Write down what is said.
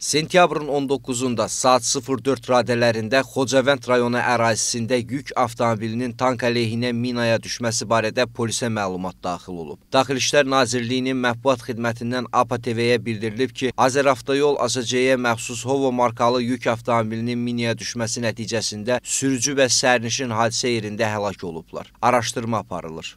Sentyabrın 19-da saat 04 radələrində Xocavənd rayonu ərazisində yük avtomobilinin tank əleyhinə minaya düşməsi barədə polisə məlumat daxil olub. Daxil İşlər Nazirliyinin mətbuat xidmətindən APA TV-yə bildirilib ki, Azəravtoyol ASC-yə məxsus Hovo markalı yük avtomobilinin minaya düşməsi nəticəsində sürücü və sərnişin hadisə yerində həlak olublar. Araşdırma aparılır.